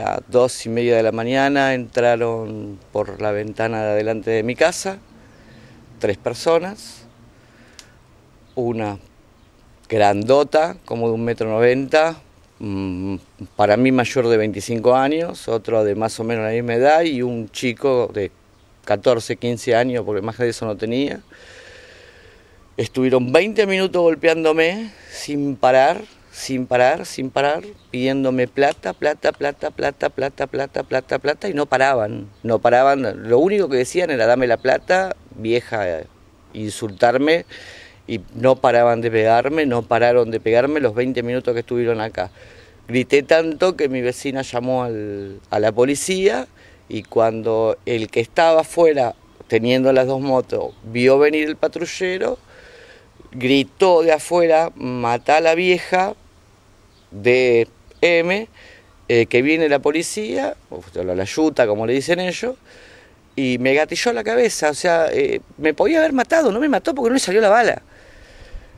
A dos y media de la mañana entraron por la ventana de adelante de mi casa tres personas, una grandota, como de un metro noventa, mm, para mí mayor de 25 años, otro de más o menos la misma edad y un chico de 14, 15 años, porque más de eso no tenía. Estuvieron 20 minutos golpeándome sin parar, sin parar, sin parar, pidiéndome plata, plata, plata, plata, plata, plata, plata, plata, y no paraban, no paraban. Lo único que decían era dame la plata, vieja, insultarme, y no paraban de pegarme, no pararon de pegarme los 20 minutos que estuvieron acá. Grité tanto que mi vecina llamó al, a la policía y cuando el que estaba afuera teniendo las dos motos vio venir el patrullero, gritó de afuera, mata a la vieja, de M eh, que viene la policía, o la yuta como le dicen ellos, y me gatilló la cabeza, o sea, eh, me podía haber matado, no me mató porque no le salió la bala.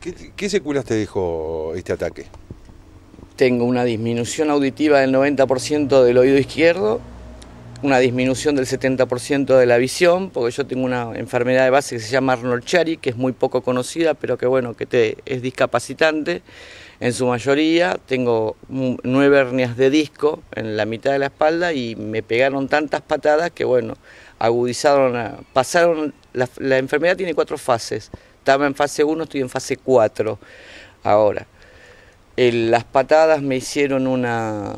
¿Qué, qué secuelas te dijo este ataque? Tengo una disminución auditiva del 90% del oído izquierdo, una disminución del 70% de la visión, porque yo tengo una enfermedad de base que se llama Arnold Chari, que es muy poco conocida, pero que bueno, que te, es discapacitante en su mayoría. Tengo nueve hernias de disco en la mitad de la espalda y me pegaron tantas patadas que, bueno, agudizaron, pasaron, la, enfermedad tiene cuatro fases. Estaba en fase 1, estoy en fase 4 ahora. Eh, las patadas me hicieron una,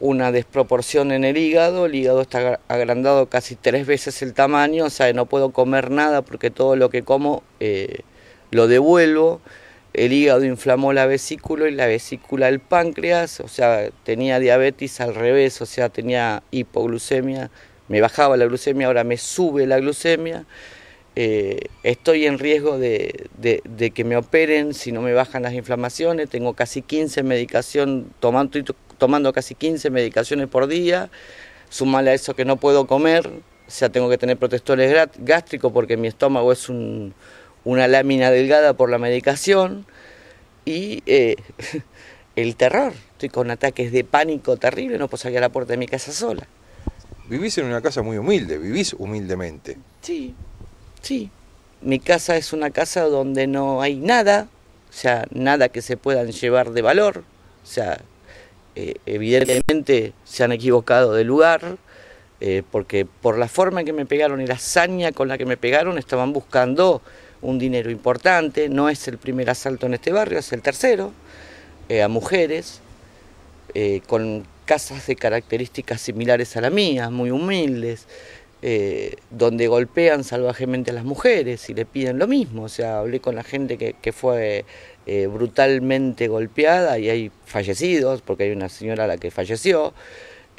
una desproporción en el hígado, el hígado está agrandado casi tres veces el tamaño, o sea, no puedo comer nada porque todo lo que como eh, lo devuelvo el hígado inflamó la vesícula y la vesícula el páncreas, o sea, tenía diabetes al revés, o sea, tenía hipoglucemia, me bajaba la glucemia, ahora me sube la glucemia. Eh, estoy en riesgo de, que me operen si no me bajan las inflamaciones, tengo casi 15 medicaciones, tomando, tomando casi 15 medicaciones por día, sumado a eso que no puedo comer, o sea, tengo que tener protectores gástricos porque mi estómago es un, una lámina delgada por la medicación y eh, el terror. Estoy con ataques de pánico terrible, no puedo salir a la puerta de mi casa sola. Vivís en una casa muy humilde, vivís humildemente. Sí, sí. Mi casa es una casa donde no hay nada, o sea, nada que se puedan llevar de valor, o sea, eh, evidentemente se han equivocado de lugar, eh, porque por la forma en que me pegaron y la hazaña con la que me pegaron estaban buscando un dinero importante, no es el primer asalto en este barrio, es el tercero, eh, a mujeres, eh, con casas de características similares a la mía, muy humildes, donde golpean salvajemente a las mujeres y le piden lo mismo. O sea, hablé con la gente que, que fue brutalmente golpeada y hay fallecidos, porque hay una señora a la que falleció.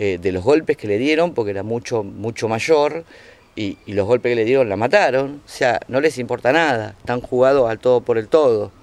Eh, de los golpes que le dieron, porque era mucho, mucho mayor, y, y los golpes que le dieron la mataron. O sea, no les importa nada, están jugados al todo por el todo.